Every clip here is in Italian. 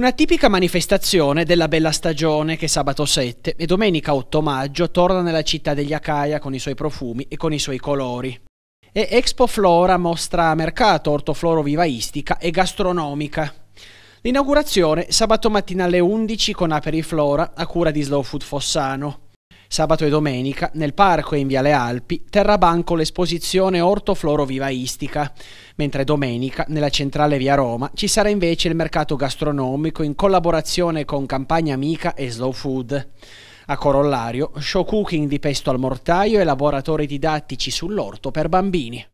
Una tipica manifestazione della bella stagione che sabato 7 e domenica 8 maggio torna nella città degli Acaia con i suoi profumi e con i suoi colori. E Expo Flora mostra mercato ortofloro vivaistica e gastronomica. L'inaugurazione sabato mattina alle 11 con Aperiflora a cura di Slow Food Fossano. Sabato e domenica, nel parco e in Viale Alpi, terrà banco l'esposizione ortofloro-vivaistica, mentre domenica, nella centrale Via Roma, ci sarà invece il mercato gastronomico in collaborazione con Campagna Amica e Slow Food. A corollario, show cooking di pesto al mortaio e laboratori didattici sull'orto per bambini.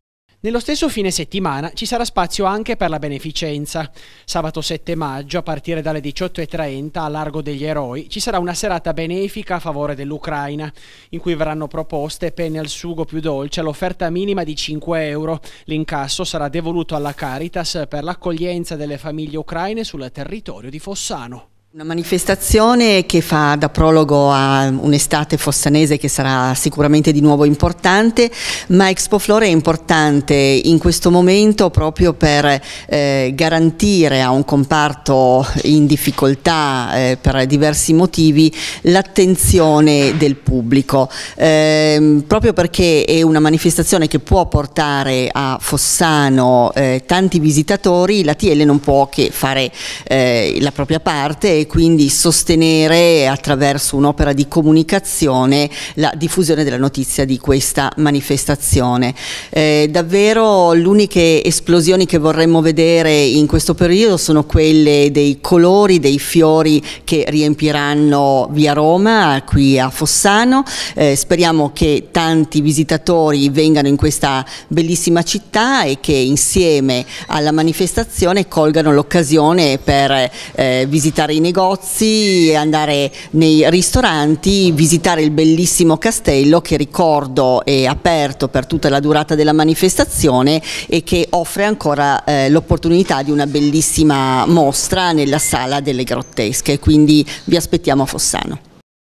Nello stesso fine settimana ci sarà spazio anche per la beneficenza. Sabato 7 maggio, a partire dalle 18.30 a Largo degli Eroi, ci sarà una serata benefica a favore dell'Ucraina, in cui verranno proposte penne al sugo più dolce all'offerta minima di 5 euro. L'incasso sarà devoluto alla Caritas per l'accoglienza delle famiglie ucraine sul territorio di Fossano. Una manifestazione che fa da prologo a un'estate fossanese che sarà sicuramente di nuovo importante, ma Expo Flora è importante in questo momento proprio per eh, garantire a un comparto in difficoltà eh, per diversi motivi l'attenzione del pubblico, eh, proprio perché è una manifestazione che può portare a Fossano eh, tanti visitatori, la TL non può che fare eh, la propria parte e quindi sostenere attraverso un'opera di comunicazione la diffusione della notizia di questa manifestazione. Eh, davvero le uniche esplosioni che vorremmo vedere in questo periodo sono quelle dei colori, dei fiori che riempiranno via Roma, qui a Fossano. Eh, speriamo che tanti visitatori vengano in questa bellissima città e che insieme alla manifestazione colgano l'occasione per eh, visitare i negozi, andare nei ristoranti, visitare il bellissimo castello che ricordo è aperto per tutta la durata della manifestazione e che offre ancora eh, l'opportunità di una bellissima mostra nella sala delle grottesche, quindi vi aspettiamo a Fossano.